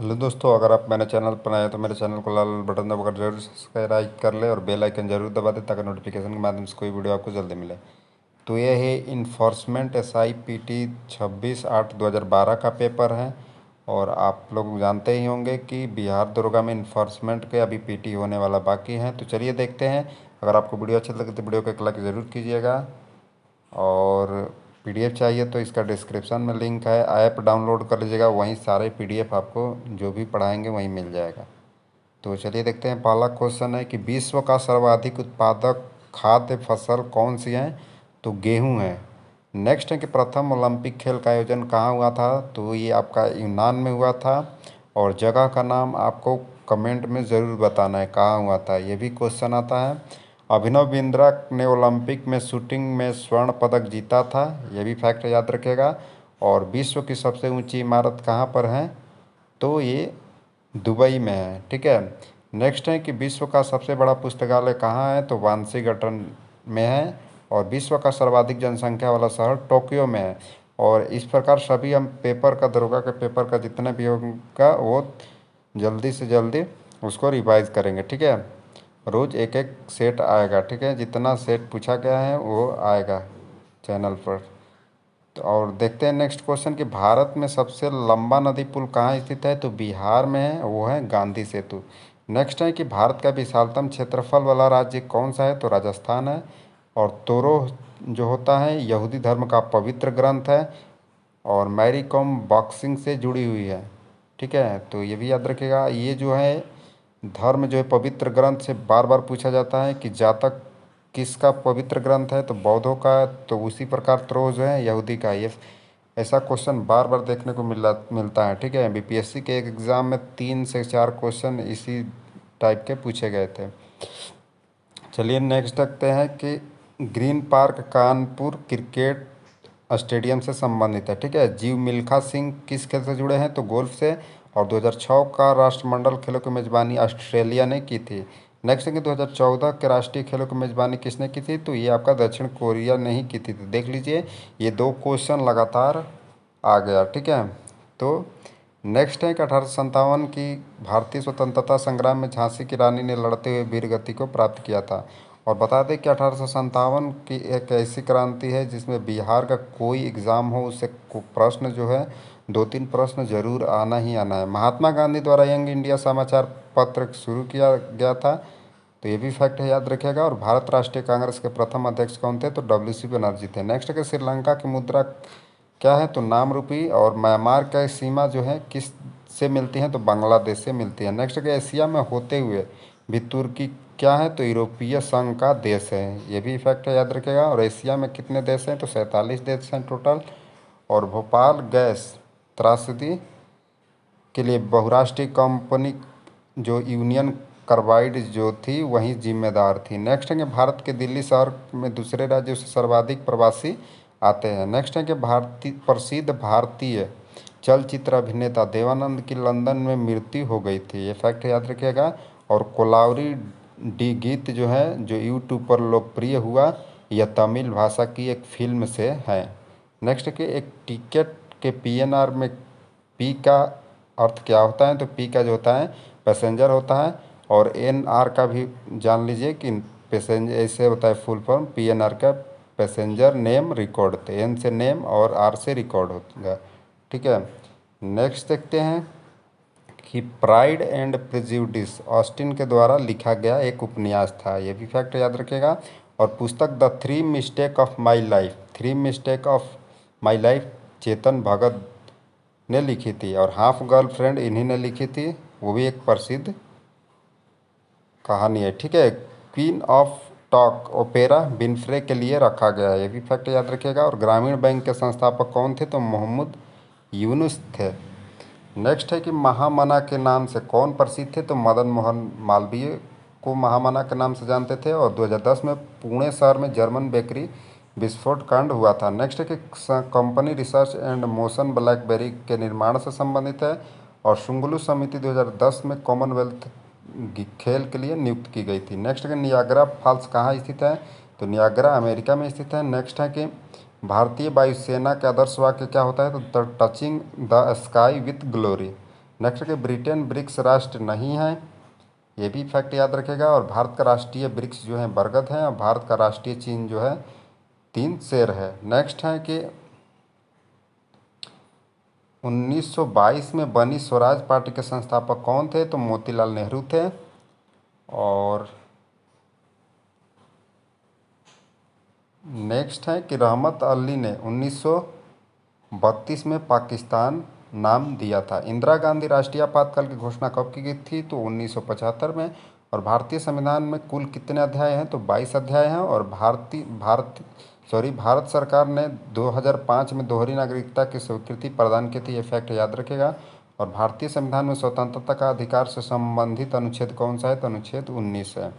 hello दोस्तों अगर आप मेरे चैनल पर आए तो मेरे चैनल को लाल बटन दबाकर जरूर सब्सक्राइब कर ले और बेल आइकन जरूर दबा दें ताकि नोटिफिकेशन के माध्यम से कोई वीडियो आपको जल्दी मिले तो यह है enforcement S I P T छब्बीस आठ दो हज़ार बारह का पेपर है और आप लोग जानते ही होंगे कि बिहार दुर्गा में इन्फोर्समेंट के अभी पी टी होने वाला बाकी है तो चलिए देखते हैं अगर आपको वीडियो अच्छा लगे तो वीडियो को एक लाइक ज़रूर कीजिएगा और पीडीएफ चाहिए तो इसका डिस्क्रिप्शन में लिंक है ऐप डाउनलोड कर लीजिएगा वहीं सारे पीडीएफ आपको जो भी पढ़ाएंगे वहीं मिल जाएगा तो चलिए देखते हैं पहला क्वेश्चन है कि विश्व का सर्वाधिक उत्पादक खाद्य फसल कौन सी है तो गेहूं है नेक्स्ट है कि प्रथम ओलंपिक खेल का आयोजन कहाँ हुआ था तो ये आपका यूनान में हुआ था और जगह का नाम आपको कमेंट में ज़रूर बताना है कहाँ हुआ था ये भी क्वेश्चन आता है अभिनव बिंद्रा ने ओलंपिक में शूटिंग में स्वर्ण पदक जीता था यह भी फैक्ट याद रखेगा और विश्व की सबसे ऊंची इमारत कहाँ पर है तो ये दुबई में है ठीक है नेक्स्ट है कि विश्व का सबसे बड़ा पुस्तकालय कहाँ है तो वानसी गठन में है और विश्व का सर्वाधिक जनसंख्या वाला शहर टोक्यो में है और इस प्रकार सभी हम पेपर का दरोगा के पेपर का जितना भी होगा वो जल्दी से जल्दी उसको रिवाइज करेंगे ठीक है रोज़ एक एक सेट आएगा ठीक है जितना सेट पूछा गया है वो आएगा चैनल पर तो और देखते हैं नेक्स्ट क्वेश्चन कि भारत में सबसे लंबा नदी पुल कहाँ स्थित है तो बिहार में है वो है गांधी सेतु नेक्स्ट है कि भारत का विशालतम क्षेत्रफल वाला राज्य कौन सा है तो राजस्थान है और तोरो जो होता है यहूदी धर्म का पवित्र ग्रंथ है और मैरी कॉम बॉक्सिंग से जुड़ी हुई है ठीक है तो ये भी याद रखेगा ये जो है धर्म जो है पवित्र ग्रंथ से बार बार पूछा जाता है कि जातक किसका पवित्र ग्रंथ है तो बौद्धों का तो उसी प्रकार त्रोह जो है यहूदी का ये ऐसा क्वेश्चन बार बार देखने को मिला मिलता है ठीक है बीपीएससी के एक एग्ज़ाम में तीन से चार क्वेश्चन इसी टाइप के पूछे गए थे चलिए नेक्स्ट रखते हैं कि Green Park Kanpur cricket stadium से संबंधित है ठीक है जीव मिल्खा सिंह किस खेल से जुड़े हैं तो गोल्फ से और 2006 का राष्ट्रमंडल खेलों की मेज़बानी ऑस्ट्रेलिया ने की थी नेक्स्ट है कि चौदह के राष्ट्रीय खेलों की मेज़बानी किसने की थी तो ये आपका दक्षिण कोरिया ने ही की थी तो देख लीजिए ये दो क्वेश्चन लगातार आ गया ठीक है तो नेक्स्ट है कि अठारह की भारतीय स्वतंत्रता संग्राम में झांसी की रानी ने लड़ते हुए वीरगति को प्राप्त किया था और बता दें कि अठारह की एक ऐसी क्रांति है जिसमें बिहार का कोई एग्ज़ाम हो उससे प्रश्न जो है दो तीन प्रश्न जरूर आना ही आना है महात्मा गांधी द्वारा यंग इंडिया समाचार पत्र शुरू किया गया था तो ये भी फैक्ट है याद रखिएगा और भारत राष्ट्रीय कांग्रेस के प्रथम अध्यक्ष कौन थे तो डब्ल्यू सी बनर्जी थे नेक्स्ट के श्रीलंका की मुद्रा क्या है तो नाम रूपी और म्यांमार का सीमा जो है किस से मिलती है तो बांग्लादेश से मिलती है नेक्स्ट के एशिया में होते हुए भी तुर्की क्या है तो यूरोपीय संघ का देश है ये भी फैक्ट है याद रखेगा और एशिया में कितने देश हैं तो सैंतालीस देश हैं टोटल और भोपाल गैस त्रासदी के लिए बहुराष्ट्रीय कंपनी जो यूनियन कार्बाइड जो थी वही जिम्मेदार थी नेक्स्ट है कि भारत के दिल्ली शहर में दूसरे राज्यों से सर्वाधिक प्रवासी आते हैं नेक्स्ट है कि भारतीय प्रसिद्ध भारतीय चलचित्र अभिनेता देवानंद की लंदन में मृत्यु हो गई थी ये फैक्ट याद रखिएगा और कोलावरी डी गीत जो है जो यूट्यूब पर लोकप्रिय हुआ यह तमिल भाषा की एक फिल्म से है नेक्स्ट के एक टिकट के पीएनआर में पी का अर्थ क्या होता है तो पी का जो होता है पैसेंजर होता है और एन आर का भी जान लीजिए कि पैसेंजर ऐसे होता है full form P N R का पैसेंजर नेम रिकॉर्ड होते एन से नेम और आर से रिकॉर्ड होगा ठीक है नेक्स्ट देखते हैं कि प्राइड एंड प्रिज्यूडिस ऑस्टिन के द्वारा लिखा गया एक उपन्यास था ये भी फैक्ट याद रखेगा और पुस्तक the three mistake of my life three mistake of my life Chetan Bhagat ने लिखी थी और हाफ गर्लफ्रेंड इन्हीं ने लिखी थी वो भी एक प्रसिद्ध कहानी है ठीक है queen of talk Oprah Winfrey के लिए रखा गया है ये भी फैक्ट याद रखिएगा और ग्रामीण बैंक के संस्थापक कौन थे तो मोहम्मद यूनुस थे नेक्स्ट है कि महामना के नाम से कौन प्रसिद्ध थे तो मदन मोहन मालवीय को महामना के नाम से जानते थे और 2010 में पुणे शहर में जर्मन बेकरी विस्फोट कांड हुआ था नेक्स्ट एक company research and motion BlackBerry के निर्माण से संबंधित है और शुंगलू समिति 2010 में कॉमनवेल्थ खेल के लिए नियुक्त की गई थी नेक्स्ट है नियाग्रा फॉल्स कहाँ स्थित है तो नियाग्रा अमेरिका में स्थित है नेक्स्ट है कि भारतीय वायुसेना के आदर्श वाक्य क्या होता है तो touching the sky with glory next के ब्रिटेन ब्रिक्स राष्ट्र नहीं है ये भी फैक्ट याद रखेगा और भारत का राष्ट्रीय ब्रिक्स जो है बरगद है और भारत का राष्ट्रीय चीन जो है तीन शेर है नेक्स्ट है कि 1922 में बनी स्वराज पार्टी के संस्थापक कौन थे तो मोतीलाल नेहरू थे और नेक्स्ट है कि रहमत अली ने 1932 में पाकिस्तान नाम दिया था इंदिरा गांधी राष्ट्रीय आपातकाल की घोषणा कब की गई थी तो 1975 में और भारतीय संविधान में कुल कितने अध्याय हैं तो 22 अध्याय हैं और भारतीय भारतीय सॉरी भारत सरकार ने 2005 में दोहरी नागरिकता की स्वीकृति प्रदान की थी ये फैक्ट याद रखेगा और भारतीय संविधान में स्वतंत्रता का अधिकार से संबंधित अनुच्छेद कौन सा है तो अनुच्छेद 19 है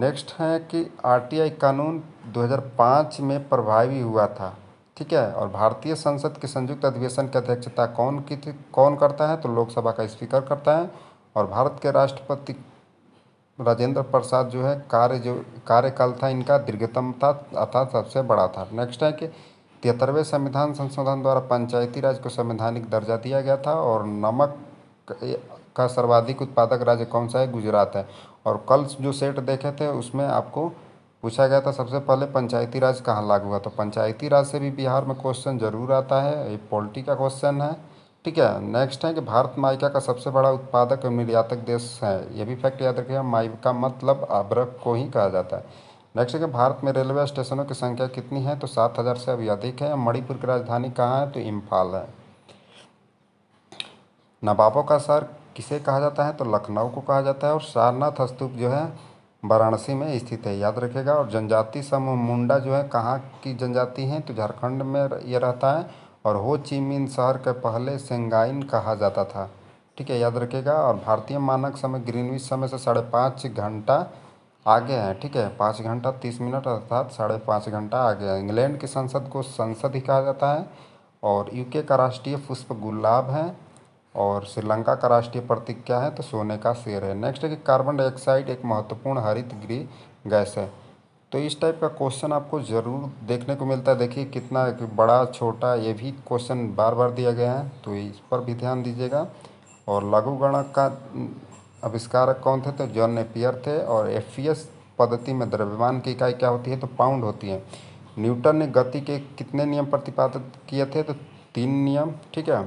नेक्स्ट है कि आरटीआई कानून 2005 में प्रभावी हुआ था ठीक है और भारतीय संसद के संयुक्त अधिवेशन की अध्यक्षता कौन की थी कौन करता है तो लोकसभा का स्पीकर करता है और भारत के राष्ट्रपति राजेंद्र प्रसाद जो है कार्य जो कार्यकाल था इनका दीर्घतम था अर्थात सबसे बड़ा था नेक्स्ट है कि तिहत्तरवें संविधान संशोधन द्वारा पंचायती राज को संवैधानिक दर्जा दिया गया था और नमक का सर्वाधिक उत्पादक राज्य कौन सा है गुजरात है और कल जो सेट देखे थे उसमें आपको पूछा गया था सबसे पहले पंचायती राज कहाँ लागू हुआ तो पंचायती राज से भी बिहार में क्वेश्चन जरूर आता है ये पॉलिटी का क्वेश्चन है ठीक है नेक्स्ट है कि भारत माइका का सबसे बड़ा उत्पादक और निर्यातक देश है ये भी फैक्ट याद रखिएगा माइका मतलब अब्रक को ही कहा जाता है नेक्स्ट है कि भारत में रेलवे स्टेशनों की संख्या कितनी है तो सात हज़ार से अभी अधिक है मणिपुर की राजधानी कहाँ है तो इम्फाल है नवाबों का शहर किसे कहा जाता है तो लखनऊ को कहा जाता है और सारनाथ स्तूप जो है वाराणसी में स्थित है याद रखेगा और जनजाति समूह मुंडा जो है कहाँ की जनजाति है तो झारखंड में ये रहता है और हो चिमिन शहर के पहले सेंगाइन कहा जाता था ठीक है याद रखिएगा और भारतीय मानक समय ग्रीनविच समय से साढ़े पाँच घंटा आगे हैं ठीक है पाँच घंटा तीस मिनट अर्थात साढ़े पाँच घंटा आगे है इंग्लैंड की संसद को संसद ही कहा जाता है और यूके का राष्ट्रीय पुष्प गुलाब है और श्रीलंका का राष्ट्रीय प्रतीक क्या है तो सोने का शेर है नेक्स्ट है कि कार्बन डाइऑक्साइड एक महत्वपूर्ण हरित गृह गैस है तो इस टाइप का क्वेश्चन आपको ज़रूर देखने को मिलता है देखिए कितना बड़ा छोटा ये भी क्वेश्चन बार बार दिया गया है तो इस पर भी ध्यान दीजिएगा और लघु गणक का आविष्कारक कौन थे तो जॉन नेपियर थे और एफ पद्धति में द्रव्यमान की इकाई क्या होती है तो पाउंड होती है न्यूटन ने गति के कितने नियम प्रतिपादित किए थे तो तीन नियम ठीक है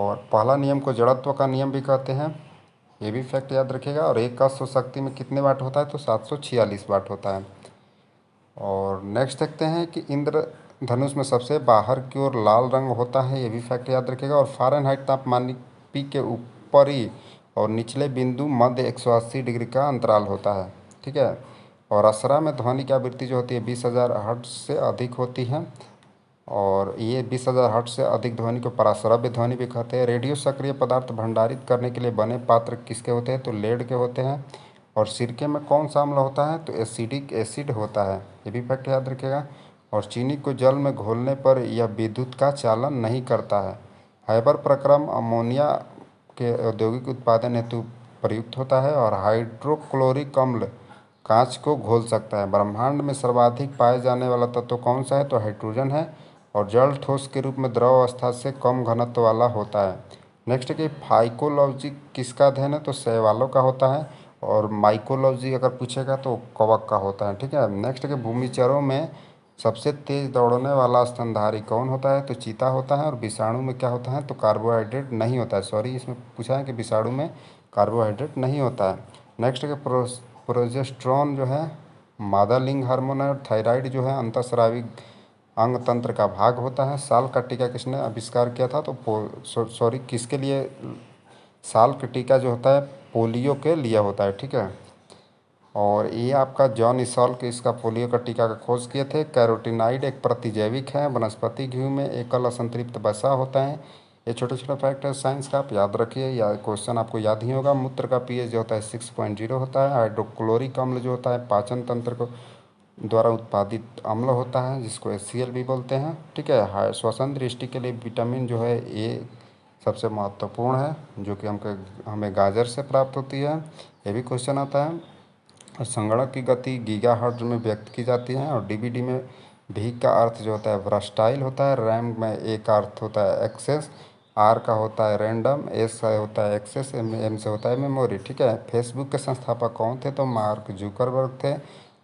और पहला नियम को जड़त्व का नियम भी कहते हैं ये भी फैक्ट याद रखिएगा और एक का सौ शक्ति में कितने वाट होता है तो सात सौ छियालीस वाट होता है और नेक्स्ट देखते हैं कि इंद्र धनुष में सबसे बाहर की ओर लाल रंग होता है ये भी फैक्ट याद रखिएगा और फारन हाइट तापमान पी के ऊपर ही और निचले बिंदु मध्य एक सौ अस्सी डिग्री का अंतराल होता है ठीक है और असरा में ध्वनि की आवृत्ति जो होती है बीस हज़ार हट से अधिक होती है और ये बीस हज़ार हट से अधिक ध्वनि को पराश्रव्य ध्वनि भी कहते हैं रेडियो सक्रिय पदार्थ भंडारित करने के लिए बने पात्र किसके होते हैं तो लेड के होते हैं और सिरके में कौन सा अम्ल होता है तो एसिडिक एसिड होता है ये भी फैक्ट याद रखेगा और चीनी को जल में घोलने पर यह विद्युत का चालन नहीं करता है हाइबर प्रक्रम अमोनिया के औद्योगिक उत्पादन हेतु प्रयुक्त होता है और हाइड्रोक्लोरिक अम्ल कांच को घोल सकता है ब्रह्मांड में सर्वाधिक पाए जाने वाला तत्व कौन सा है तो हाइड्रोजन है और जल ठोस के रूप में द्रव अवस्था से कम घनत्व वाला होता है नेक्स्ट कि फाइकोलॉजी किसका अध्ययन है तो शैवालों का होता है और माइकोलॉजी अगर पूछेगा तो कवक का होता है ठीक है नेक्स्ट के भूमिचरों में सबसे तेज दौड़ने वाला स्तनधारी कौन होता है तो चीता होता है और विषाणु में क्या होता है तो कार्बोहाइड्रेट नहीं होता है सॉरी इसमें पूछा है कि विषाणु में कार्बोहाइड्रेट नहीं होता है नेक्स्ट के प्रो प्रोजेस्ट्रॉन जो है मादा लिंग हार्मोन है और थायराइड जो है अंतस्रावी अंग तंत्र का भाग होता है साल का टीका किसने आविष्कार किया था तो सॉरी किसके लिए साल का टीका जो होता है पोलियो के लिए होता है ठीक है और ये आपका जॉन इसॉल के इसका पोलियो का टीका का खोज किए थे कैरोटिनाइड एक प्रतिजैविक है वनस्पति घी में एकल असंतृप्त बसा होता है ये छोटे छोटे फैक्ट है साइंस का आप याद रखिए या क्वेश्चन आपको याद ही होगा मूत्र का पीएच जो होता है सिक्स पॉइंट जीरो होता है हाइड्रोक्लोरिक अम्ल जो होता है पाचन तंत्र को द्वारा उत्पादित अम्ल होता है जिसको एस भी बोलते हैं ठीक है हाई श्वसन दृष्टि के लिए विटामिन जो है ए सबसे महत्वपूर्ण है जो कि हमको हमें गाजर से प्राप्त होती है ये भी क्वेश्चन आता है और संगणक की गति गीगा हर्ट में व्यक्त की जाती है और डी में भी का अर्थ जो होता है ब्रस्टाइल होता है रैम में ए का अर्थ होता है एक्सेस आर का होता है रैंडम एस का होता है एक्सेस एम एम से होता है मेमोरी ठीक है फेसबुक के संस्थापक कौन थे तो मार्क जूकरबर्ग थे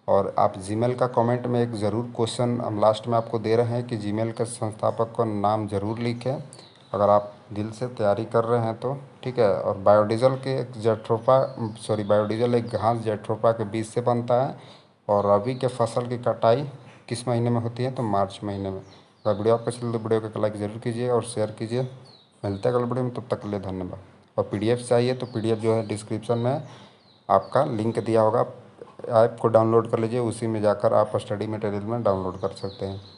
और आप जीमेल का कमेंट में एक ज़रूर क्वेश्चन हम लास्ट में आपको दे रहे हैं कि जीमेल के संस्थापक का नाम ज़रूर लिखें अगर आप दिल से तैयारी कर रहे हैं तो ठीक है और बायोडीजल के एक जेट्रोपा सॉरी बायोडीजल एक घास जेट्रोपा के बीज से बनता है और रबी के फसल की कटाई किस महीने में होती है तो मार्च महीने में अगर वीडियो आपको अच्छी तो वीडियो को लाइक ज़रूर कीजिए और शेयर कीजिए मिलते हैं अगले वीडियो में तब तक के लिए धन्यवाद और पीडीएफ चाहिए तो पीडीएफ जो है डिस्क्रिप्शन में आपका लिंक दिया होगा ऐप को डाउनलोड कर लीजिए उसी में जाकर आप स्टडी मटेरियल में डाउनलोड कर सकते हैं